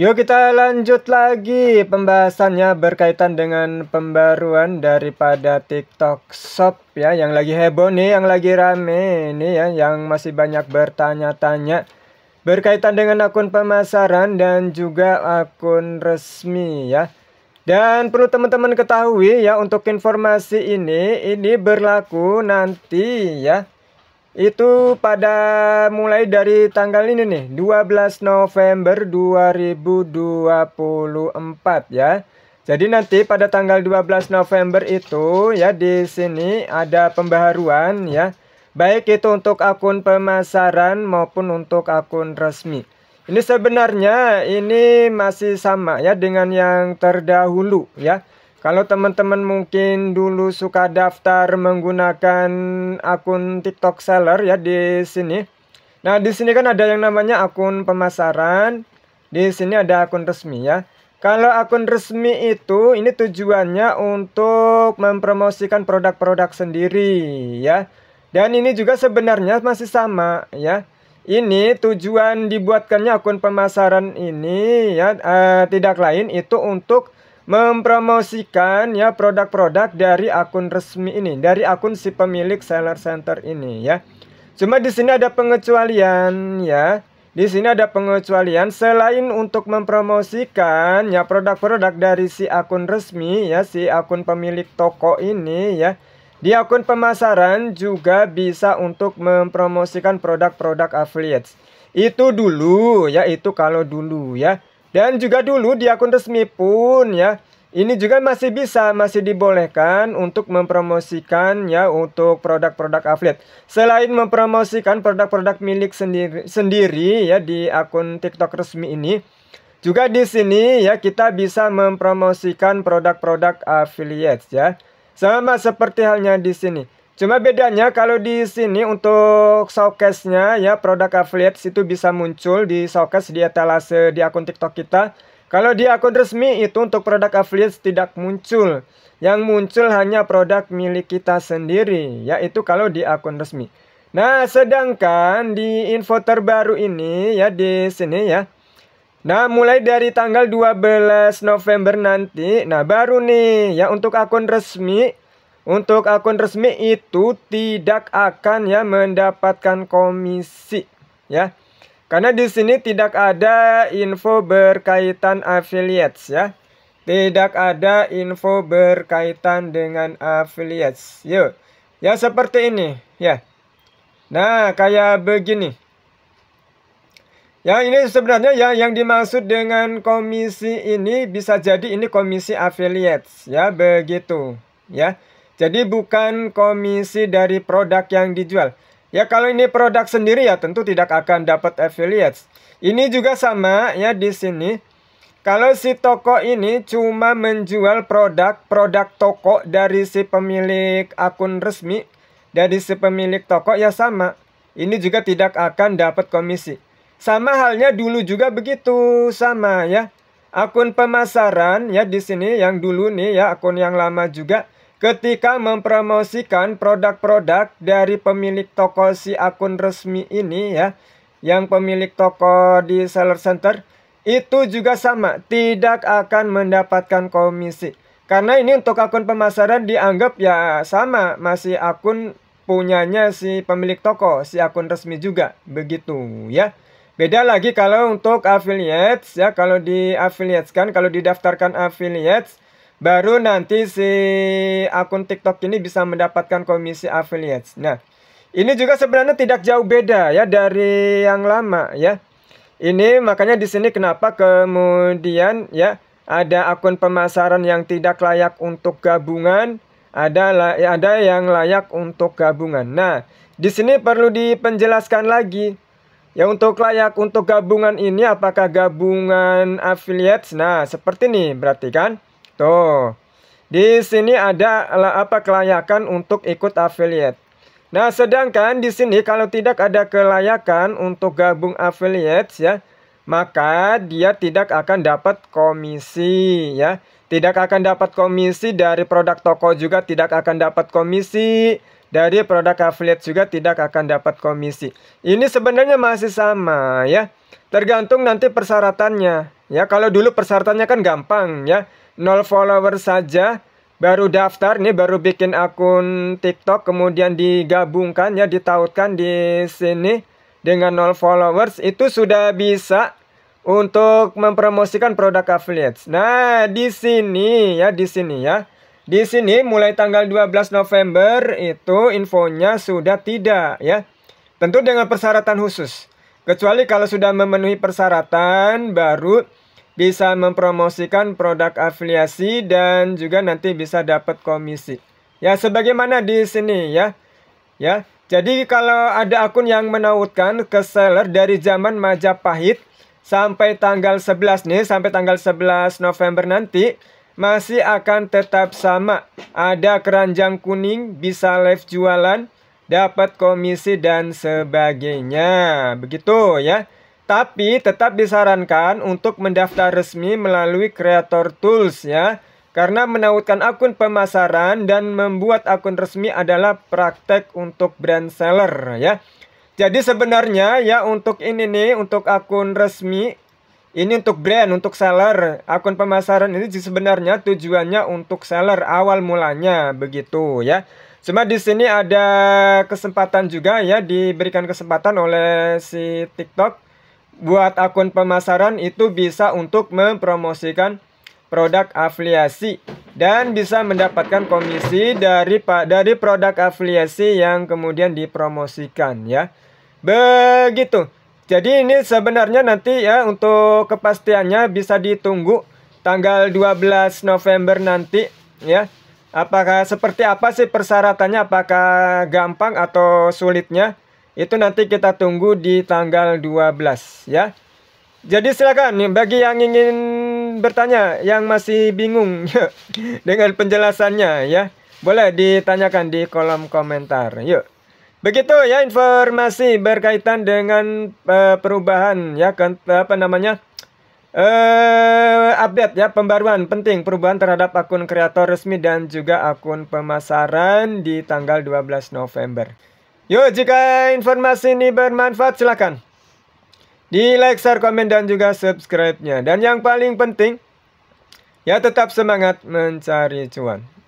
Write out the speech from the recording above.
Yuk kita lanjut lagi pembahasannya berkaitan dengan pembaruan daripada TikTok Shop ya yang lagi heboh nih, yang lagi rame nih ya, yang masih banyak bertanya-tanya berkaitan dengan akun pemasaran dan juga akun resmi ya. Dan perlu teman-teman ketahui ya untuk informasi ini ini berlaku nanti ya itu pada mulai dari tanggal ini nih 12 November 2024 ya jadi nanti pada tanggal 12 November itu ya di sini ada pembaharuan ya baik itu untuk akun pemasaran maupun untuk akun resmi ini sebenarnya ini masih sama ya dengan yang terdahulu ya kalau teman-teman mungkin dulu suka daftar menggunakan akun TikTok seller ya di sini. Nah, di sini kan ada yang namanya akun pemasaran. Di sini ada akun resmi ya. Kalau akun resmi itu ini tujuannya untuk mempromosikan produk-produk sendiri ya. Dan ini juga sebenarnya masih sama ya. Ini tujuan dibuatkannya akun pemasaran ini ya uh, tidak lain itu untuk mempromosikan ya produk-produk dari akun resmi ini, dari akun si pemilik seller center ini ya. Cuma di sini ada pengecualian ya. Di sini ada pengecualian selain untuk mempromosikan ya produk-produk dari si akun resmi ya, si akun pemilik toko ini ya. Di akun pemasaran juga bisa untuk mempromosikan produk-produk affiliates. Itu dulu ya, itu kalau dulu ya. Dan juga dulu di akun resmi pun ya, ini juga masih bisa, masih dibolehkan untuk mempromosikan ya untuk produk-produk affiliate. Selain mempromosikan produk-produk milik sendiri, sendiri ya di akun TikTok resmi ini, juga di sini ya kita bisa mempromosikan produk-produk affiliate ya. Sama seperti halnya di sini. Cuma bedanya kalau di sini untuk showcase-nya ya produk affiliate itu bisa muncul di showcase di etalase di akun TikTok kita. Kalau di akun resmi itu untuk produk affiliate tidak muncul. Yang muncul hanya produk milik kita sendiri yaitu kalau di akun resmi. Nah, sedangkan di info terbaru ini ya di sini ya. Nah, mulai dari tanggal 12 November nanti, nah baru nih ya untuk akun resmi untuk akun resmi itu tidak akan ya mendapatkan komisi ya. Karena di sini tidak ada info berkaitan affiliates ya. Tidak ada info berkaitan dengan affiliates. yo Ya seperti ini ya. Nah, kayak begini. Ya, ini sebenarnya ya yang dimaksud dengan komisi ini bisa jadi ini komisi affiliates ya begitu ya. Jadi bukan komisi dari produk yang dijual. Ya kalau ini produk sendiri ya tentu tidak akan dapat affiliates. Ini juga sama ya di sini. Kalau si toko ini cuma menjual produk-produk toko dari si pemilik akun resmi, dari si pemilik toko ya sama. Ini juga tidak akan dapat komisi. Sama halnya dulu juga begitu, sama ya. Akun pemasaran ya di sini yang dulu nih ya akun yang lama juga Ketika mempromosikan produk-produk dari pemilik toko si akun resmi ini ya, yang pemilik toko di seller center, itu juga sama, tidak akan mendapatkan komisi. Karena ini untuk akun pemasaran dianggap ya sama, masih akun punyanya si pemilik toko, si akun resmi juga, begitu ya. Beda lagi kalau untuk affiliates ya, kalau di affiliates kan, kalau didaftarkan affiliates, baru nanti si akun TikTok ini bisa mendapatkan komisi affiliates. Nah, ini juga sebenarnya tidak jauh beda ya dari yang lama ya. Ini makanya di sini kenapa kemudian ya ada akun pemasaran yang tidak layak untuk gabungan, ada ya, ada yang layak untuk gabungan. Nah, di sini perlu dipenjelaskan lagi Ya untuk layak untuk gabungan ini apakah gabungan affiliates? Nah seperti ini berarti kan Tuh. Di sini ada apa kelayakan untuk ikut affiliate. Nah, sedangkan di sini kalau tidak ada kelayakan untuk gabung affiliate ya, maka dia tidak akan dapat komisi ya. Tidak akan dapat komisi dari produk toko juga tidak akan dapat komisi, dari produk affiliate juga tidak akan dapat komisi. Ini sebenarnya masih sama ya. Tergantung nanti persyaratannya. Ya, kalau dulu persyaratannya kan gampang ya 0 follower saja baru daftar nih baru bikin akun TikTok kemudian digabungkan ya ditautkan di sini dengan 0 followers itu sudah bisa untuk mempromosikan produk affiliates. Nah, di sini ya, di sini ya. Di sini mulai tanggal 12 November itu infonya sudah tidak ya. Tentu dengan persyaratan khusus. Kecuali kalau sudah memenuhi persyaratan baru bisa mempromosikan produk afiliasi dan juga nanti bisa dapat komisi. Ya, sebagaimana di sini ya. Ya. Jadi kalau ada akun yang menautkan ke seller dari zaman Majapahit sampai tanggal 11 nih, sampai tanggal 11 November nanti masih akan tetap sama. Ada keranjang kuning, bisa live jualan, dapat komisi dan sebagainya. Begitu ya. Tapi tetap disarankan untuk mendaftar resmi melalui Creator Tools ya. Karena menautkan akun pemasaran dan membuat akun resmi adalah praktek untuk brand seller ya. Jadi sebenarnya ya untuk ini nih untuk akun resmi ini untuk brand, untuk seller. Akun pemasaran ini sebenarnya tujuannya untuk seller awal mulanya begitu ya. Cuma di sini ada kesempatan juga ya diberikan kesempatan oleh si TikTok buat akun pemasaran itu bisa untuk mempromosikan produk afiliasi dan bisa mendapatkan komisi dari dari produk afiliasi yang kemudian dipromosikan ya. Begitu. Jadi ini sebenarnya nanti ya untuk kepastiannya bisa ditunggu tanggal 12 November nanti ya. Apakah seperti apa sih persyaratannya? Apakah gampang atau sulitnya? Itu nanti kita tunggu di tanggal 12 ya. Jadi silakan bagi yang ingin bertanya yang masih bingung dengan penjelasannya ya. Boleh ditanyakan di kolom komentar. Yuk. Begitu ya informasi berkaitan dengan uh, perubahan ya kan apa namanya? uh, update ya pembaruan penting perubahan terhadap akun kreator resmi dan juga akun pemasaran di tanggal 12 November. Yo jika informasi ini bermanfaat, silahkan di like, share, komen, dan juga subscribe-nya. Dan yang paling penting, ya tetap semangat mencari cuan.